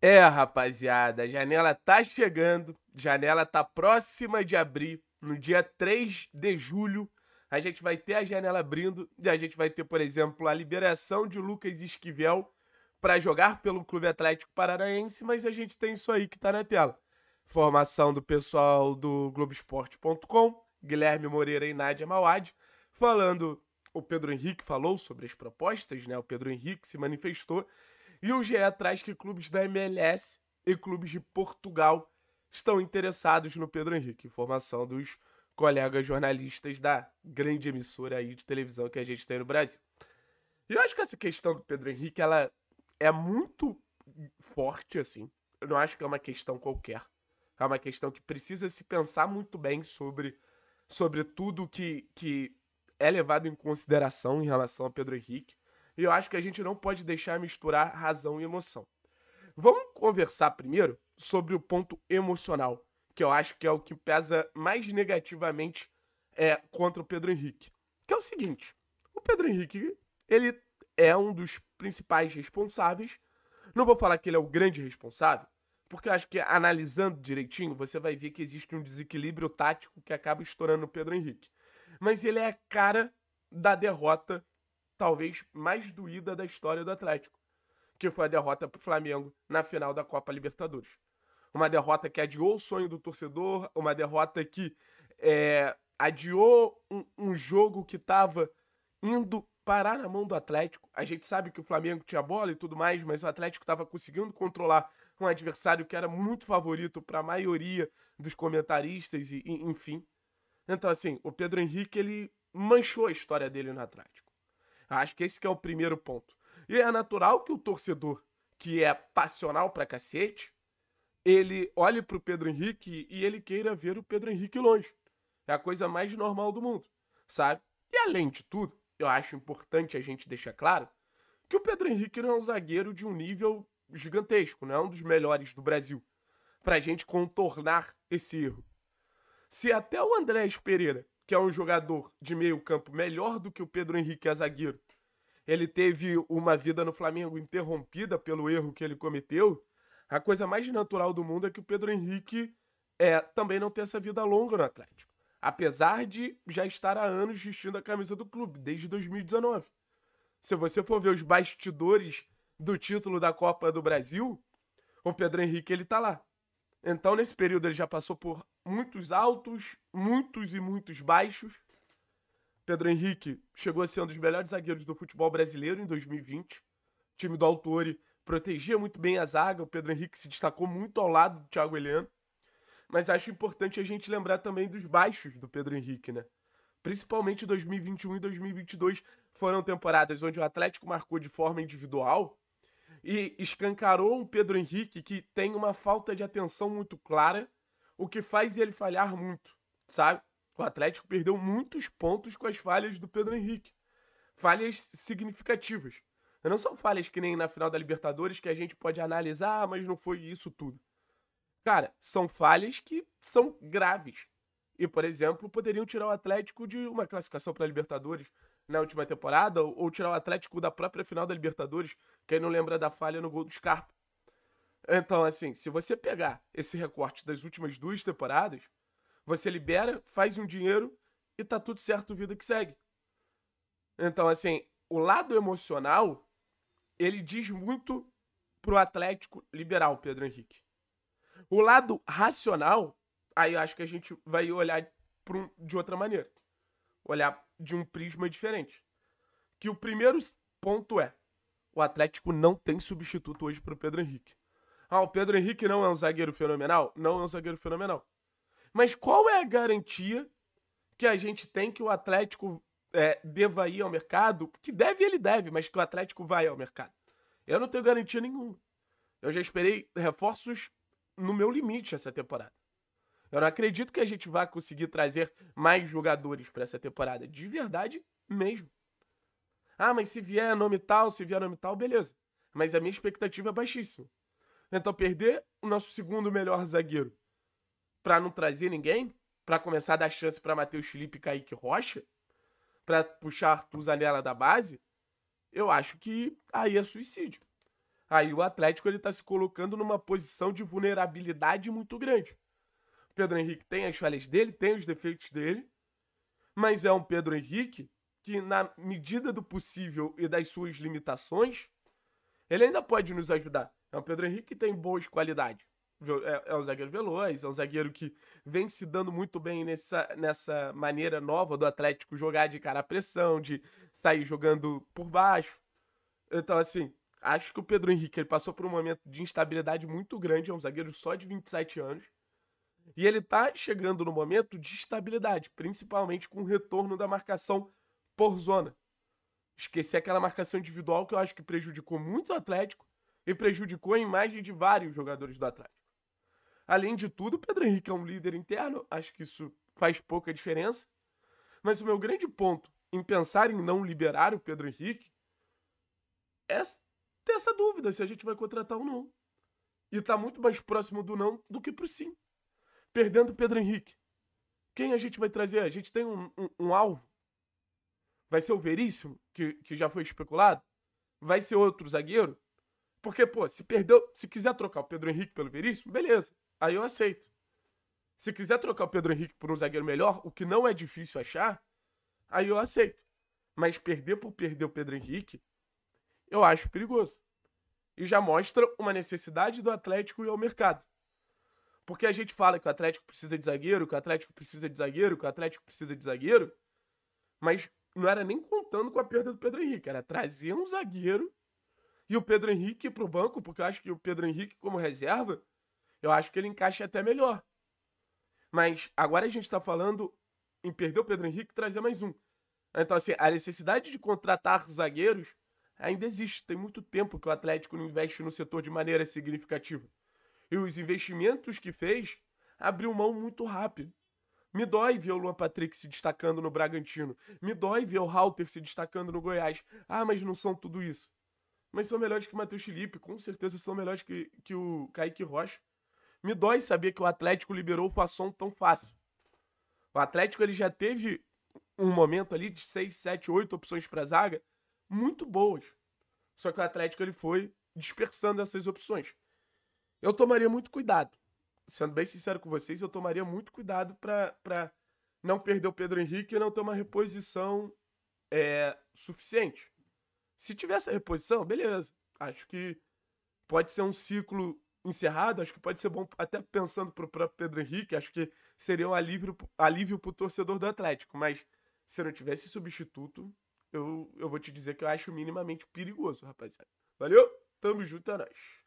É, rapaziada, a janela tá chegando, janela tá próxima de abrir, no dia 3 de julho. A gente vai ter a janela abrindo e a gente vai ter, por exemplo, a liberação de Lucas Esquivel para jogar pelo Clube Atlético Paranaense, mas a gente tem isso aí que tá na tela. Formação do pessoal do Globoesporte.com, Guilherme Moreira e Nádia Mauad, falando, o Pedro Henrique falou sobre as propostas, né? O Pedro Henrique se manifestou e o GE traz que clubes da MLS e clubes de Portugal estão interessados no Pedro Henrique. Informação dos colegas jornalistas da grande emissora aí de televisão que a gente tem no Brasil. E eu acho que essa questão do Pedro Henrique, ela é muito forte, assim. Eu não acho que é uma questão qualquer. É uma questão que precisa se pensar muito bem sobre, sobre tudo que, que é levado em consideração em relação ao Pedro Henrique. E eu acho que a gente não pode deixar misturar razão e emoção. Vamos conversar primeiro sobre o ponto emocional, que eu acho que é o que pesa mais negativamente é, contra o Pedro Henrique. Que é o seguinte: o Pedro Henrique, ele é um dos principais responsáveis. Não vou falar que ele é o grande responsável, porque eu acho que analisando direitinho, você vai ver que existe um desequilíbrio tático que acaba estourando o Pedro Henrique. Mas ele é a cara da derrota talvez mais doída da história do Atlético, que foi a derrota para o Flamengo na final da Copa Libertadores. Uma derrota que adiou o sonho do torcedor, uma derrota que é, adiou um, um jogo que estava indo parar na mão do Atlético. A gente sabe que o Flamengo tinha bola e tudo mais, mas o Atlético estava conseguindo controlar um adversário que era muito favorito para a maioria dos comentaristas e, e enfim. Então assim, o Pedro Henrique ele manchou a história dele no Atlético. Acho que esse que é o primeiro ponto. E é natural que o torcedor, que é passional pra cacete, ele olhe pro Pedro Henrique e ele queira ver o Pedro Henrique longe. É a coisa mais normal do mundo, sabe? E além de tudo, eu acho importante a gente deixar claro que o Pedro Henrique não é um zagueiro de um nível gigantesco, não é um dos melhores do Brasil, pra gente contornar esse erro. Se até o Andrés Pereira que é um jogador de meio campo melhor do que o Pedro Henrique é zagueiro ele teve uma vida no Flamengo interrompida pelo erro que ele cometeu, a coisa mais natural do mundo é que o Pedro Henrique é, também não ter essa vida longa no Atlético. Apesar de já estar há anos vestindo a camisa do clube, desde 2019. Se você for ver os bastidores do título da Copa do Brasil, o Pedro Henrique ele tá lá. Então, nesse período, ele já passou por muitos altos, muitos e muitos baixos. Pedro Henrique chegou a ser um dos melhores zagueiros do futebol brasileiro em 2020. O time do Autori protegia muito bem a zaga. O Pedro Henrique se destacou muito ao lado do Thiago Heleno. Mas acho importante a gente lembrar também dos baixos do Pedro Henrique, né? Principalmente 2021 e 2022 foram temporadas onde o Atlético marcou de forma individual e escancarou um Pedro Henrique que tem uma falta de atenção muito clara, o que faz ele falhar muito, sabe? O Atlético perdeu muitos pontos com as falhas do Pedro Henrique. Falhas significativas. Não são falhas que nem na final da Libertadores que a gente pode analisar, ah, mas não foi isso tudo. Cara, são falhas que são graves. E, por exemplo, poderiam tirar o Atlético de uma classificação para a Libertadores, na última temporada, ou, ou tirar o Atlético da própria final da Libertadores, quem não lembra da falha no gol do Scarpa. Então, assim, se você pegar esse recorte das últimas duas temporadas, você libera, faz um dinheiro e tá tudo certo, vida que segue. Então, assim, o lado emocional, ele diz muito pro Atlético liberal, Pedro Henrique. O lado racional, aí eu acho que a gente vai olhar um, de outra maneira. Olhar de um prisma diferente. Que o primeiro ponto é: o Atlético não tem substituto hoje para o Pedro Henrique. Ah, o Pedro Henrique não é um zagueiro fenomenal? Não é um zagueiro fenomenal. Mas qual é a garantia que a gente tem que o Atlético é, deva ir ao mercado? Que deve, ele deve, mas que o Atlético vai ao mercado. Eu não tenho garantia nenhuma. Eu já esperei reforços no meu limite essa temporada. Eu não acredito que a gente vá conseguir trazer mais jogadores para essa temporada. De verdade mesmo. Ah, mas se vier nome tal, se vier nome tal, beleza. Mas a minha expectativa é baixíssima. Então perder o nosso segundo melhor zagueiro para não trazer ninguém, para começar a dar chance para Matheus Felipe e Kaique Rocha, para puxar Arthur Zanella da base, eu acho que aí é suicídio. Aí o Atlético ele tá se colocando numa posição de vulnerabilidade muito grande. Pedro Henrique tem as falhas dele, tem os defeitos dele, mas é um Pedro Henrique que, na medida do possível e das suas limitações, ele ainda pode nos ajudar. É um Pedro Henrique que tem boas qualidades. É, é, um zagueiro veloz, é um zagueiro que vem se dando muito bem nessa, nessa maneira nova do Atlético jogar de cara à pressão, de sair jogando por baixo. Então, assim, acho que o Pedro Henrique ele passou por um momento de instabilidade muito grande. É um zagueiro só de 27 anos. E ele está chegando no momento de estabilidade, principalmente com o retorno da marcação por zona. Esqueci aquela marcação individual que eu acho que prejudicou muito o Atlético e prejudicou a imagem de vários jogadores do Atlético. Além de tudo, o Pedro Henrique é um líder interno, acho que isso faz pouca diferença. Mas o meu grande ponto em pensar em não liberar o Pedro Henrique é ter essa dúvida se a gente vai contratar ou não. E está muito mais próximo do não do que pro sim perdendo o Pedro Henrique. Quem a gente vai trazer? A gente tem um, um, um alvo. Vai ser o Veríssimo, que, que já foi especulado? Vai ser outro zagueiro? Porque, pô, se perdeu, se quiser trocar o Pedro Henrique pelo Veríssimo, beleza. Aí eu aceito. Se quiser trocar o Pedro Henrique por um zagueiro melhor, o que não é difícil achar, aí eu aceito. Mas perder por perder o Pedro Henrique, eu acho perigoso. E já mostra uma necessidade do Atlético e ao mercado. Porque a gente fala que o Atlético precisa de zagueiro, que o Atlético precisa de zagueiro, que o Atlético precisa de zagueiro, mas não era nem contando com a perda do Pedro Henrique, era trazer um zagueiro e o Pedro Henrique para o banco, porque eu acho que o Pedro Henrique como reserva, eu acho que ele encaixa até melhor. Mas agora a gente está falando em perder o Pedro Henrique e trazer mais um. Então, assim, a necessidade de contratar zagueiros ainda existe. Tem muito tempo que o Atlético não investe no setor de maneira significativa e os investimentos que fez, abriu mão muito rápido. Me dói ver o Luan Patrick se destacando no Bragantino. Me dói ver o Halter se destacando no Goiás. Ah, mas não são tudo isso. Mas são melhores que o Matheus Felipe, com certeza são melhores que, que o Kaique Rocha. Me dói saber que o Atlético liberou o Fasson tão fácil. O Atlético ele já teve um momento ali de 6, 7, 8 opções para zaga muito boas. Só que o Atlético ele foi dispersando essas opções. Eu tomaria muito cuidado. Sendo bem sincero com vocês, eu tomaria muito cuidado para não perder o Pedro Henrique e não ter uma reposição é, suficiente. Se tiver essa reposição, beleza. Acho que pode ser um ciclo encerrado, acho que pode ser bom, até pensando pro próprio Pedro Henrique, acho que seria um alívio, alívio pro torcedor do Atlético, mas se não tivesse substituto, eu, eu vou te dizer que eu acho minimamente perigoso, rapaziada. Valeu? Tamo junto, é nóis.